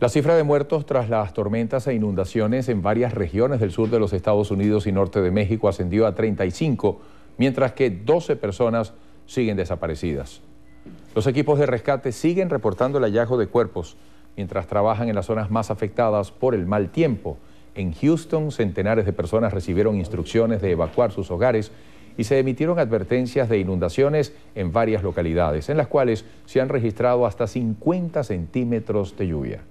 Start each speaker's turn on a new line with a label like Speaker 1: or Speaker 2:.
Speaker 1: La cifra de muertos tras las tormentas e inundaciones en varias regiones del sur de los Estados Unidos y norte de México ascendió a 35, mientras que 12 personas siguen desaparecidas. Los equipos de rescate siguen reportando el hallazgo de cuerpos, mientras trabajan en las zonas más afectadas por el mal tiempo. En Houston, centenares de personas recibieron instrucciones de evacuar sus hogares y se emitieron advertencias de inundaciones en varias localidades, en las cuales se han registrado hasta 50 centímetros de lluvia.